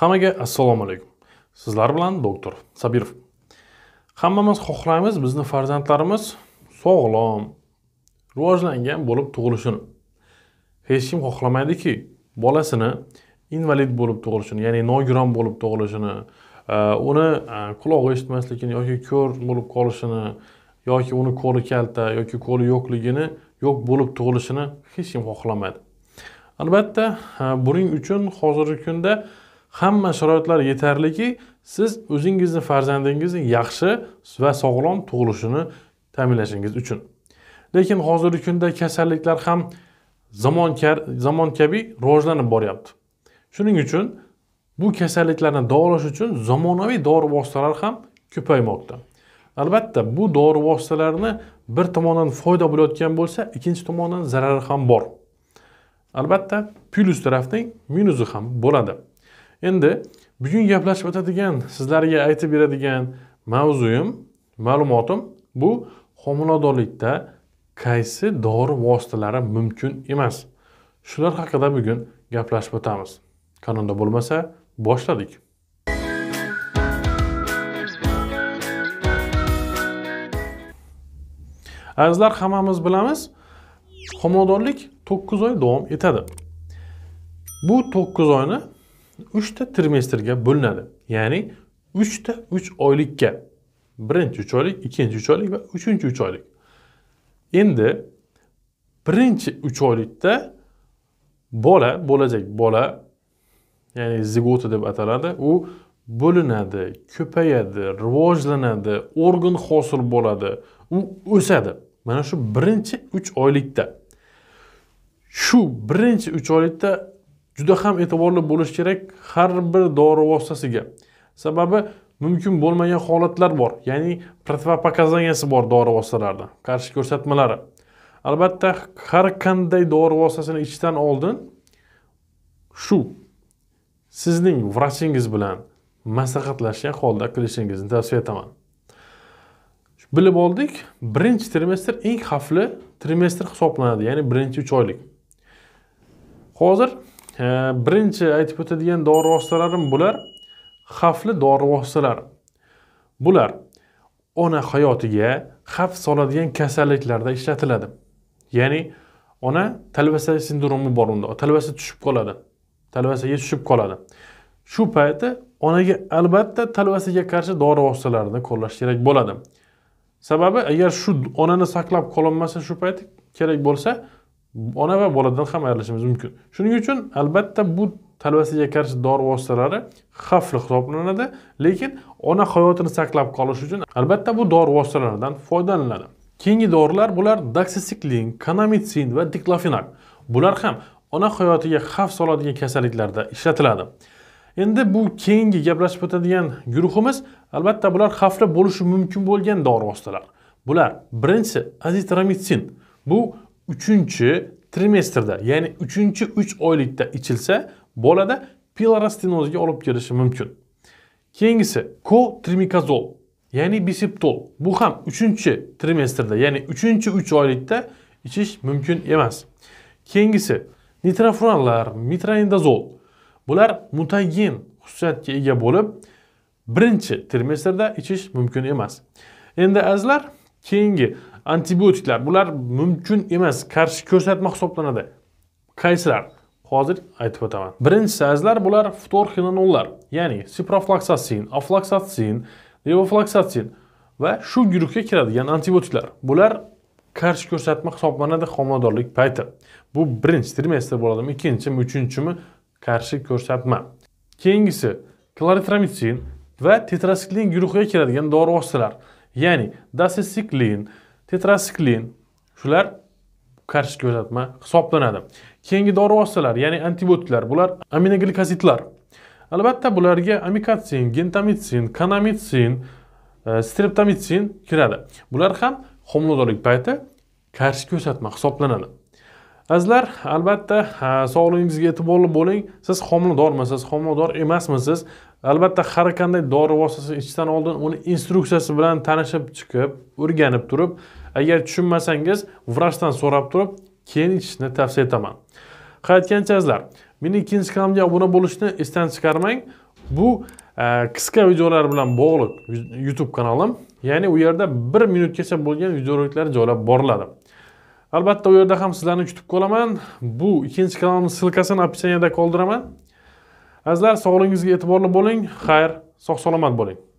Hammaga assalomu alaykum. Sizlar bilan doktor Sabirov. Hammamiz xohlaymiz bizning farzandlarimiz sog'lom, rivojlangan bo'lib tug'ilishini. Hech kim xohlamaydiki bolasini invalid bo'lib tug'ilishini, ya'ni nogiron bo'lib tug'ilishini, e, uni e, quloq eshitmasligini yoki ko'r bo'lib qolishini yoki uni qo'li kalta yoki qo'li yo'qligini yo'q bo'lib tug'ilishini hech kim xohlamaydi. Albatta, e, buning uchun hozirgi kunda hamma sharoitlar yetarliki siz o'zingizni farzandingizni yaxshi va sog'lom tug'ilishini ta'minlashingiz uchun lekin hozirgi kunda kasalliklar ham zamon zamon kabi rivojlanib boryapti shuning uchun bu kasalliklarni davolash uchun zamonaviy dori vositalari ham ko'paymoqda albatta bu dori vositalarini bir tomondan foyda bo'layotgan bo'lsa ikkinchi tomondan zarari ham bor albatta plyus tarafning minusi ham bo'ladi endi bugun gaplashib o'tadigan sizlarga aytib beradigan mavzuyim ma'lumotim bu homiladorlikda qaysi dori vositalari mumkin emas shular haqida bugun gaplashib o'tamiz kanalda bo'lmasa boshladik azizlar hammamiz bilamiz homiladorlik to'qqiz oy davom etadi bu to'qqiz oyni uchta trimestrga bo'linadi ya'ni uchta uch oylikka birinchi uch oylik ikkinchi uch oylik va uchinchi uch oylik endi birinchi uch oylikda bola bo'lajak bola ya'ni zigota deb ataladi u bo'linadi ko'payadi rivojlanadi organ hosil bo'ladi u o'sadi mana shu birinchi uch oylikda shu birinchi uch oylikda juda ham e'tiborli bo'lish kerak har bir dori vositasiga sababi mumkin bo'lmagan holatlar bor ya'ni противопоказанияsi bor dori vositalarni qarshi ko'rsatmalari albatta har qanday dori vositasini ichishdan oldin shu sizning vrachingiz bilan maslahatlashgan holda qilishingizni tavsiya etaman bilib oldik birinchi trimestr eng xavfli trimestr hisoblanadi ya'ni birinchi uch oylik hozir birinchi aytib o'tadigan dori vositalarim bular xavfli dori vositalar bular ona hayotiga xavf soladigan kasalliklarda ishlatiladi ya'ni ona talvasa sindromi bor unda talvasa tushib qoladi talvasaga tushib qoladi shu payti onaga albatta talvasaga qarshi dori vositalarini qo'llash kerak bo'ladi sababi agar shu onani saqlab qololmasa shu payti kerak bo'lsa ona va boladan ham ayrilishimiz mumkin shuning uchun albatta bu talvasiga qarshi dori vositalari xavfli hisoblanadi lekin ona hayotini saqlab qolish uchun albatta bu dori vositalaridan foydalaniladi keyingi dorilar bular daksisiklin kanamitsin va diklofenak bular ham ona hayotiga xavf soladigan kasalliklarda ishlatiladi endi bu keyingi gaplashib o'tadigan guruhimiz albatta bular xavfli bo'lishi mumkin bo'lgan dori vositalar bular birinchisi azitromitsin bu üçüncü trimesterde yani üçüncü üç oylikda ichilsa bolada pilara stenozga olib mümkün. Kengisi ko trimikazol ya'ni bisiptol bu ham üçüncü trimesterde ya'ni üçüncü üç aylıkta içiş mümkün emas Kengisi nitrofuranlar mitraindazol bular mutayyen xususiyatga ega bo'lib birinci trimesterde içiş mümkün emas endi azlar kengi antibiotiklar bular mumkin emas qarshi ko'rsatma hisoblanadi qaysilar hozir aytib o'taman birinchisi azizlar bular ftorxinonollar ya'ni siproflaksatsin aflaksatsin levoflaksatsin va shu guruhga kiradigan antibiotiklar bular qarshi ko'rsatma hisoblanadi homiladorlik payti bu birinchi trimestr bo'ladimi ikkinchimi uchinchimi qarshi ko'rsatma keyingisi klaritromitsin va tetrasiklin guruhiga kiradigan dori vositalar ya'ni dasesiklin tetrasiklin shular qarshi ko'rsatma hisoblanadi keyingi dori vositalari ya'ni antibiotiklar bular aminoglikozidlar albatta bularga amikatsin gentamitsin kanamitsin e, streptomitsin kiradi bular ham homiladorlik payti qarshi ko'rsatma hisoblanadi azizlar albatta sog'lig'ingizga e'tiborli bo'ling siz homiladormisiz homilador emasmisiz albatta har qanday dori vositasini ichishdan oldin uni instruksiyasi bilan tanishib chiqib o'rganib turib agar tushunmasangiz vrachdan so'rab turib keyin ichishni tavsiya etaman qaytgancha azizlar meni ikkinchi kanalimga obuna bo'lishni esdan chiqarmang bu e, qisqa videolar bilan bog'liq youtube kanalim ya'ni u yerda bir minutgacha bo'lgan videoroliklar joylab boriladi albatta u yerda ham sizlarni kutib qolaman bu ikkinchi kanalimni ssilkasini описаниеda qoldiraman azizlar sog'lig'ingizga e'tiborli bo'ling xayr sog' salomat bo'ling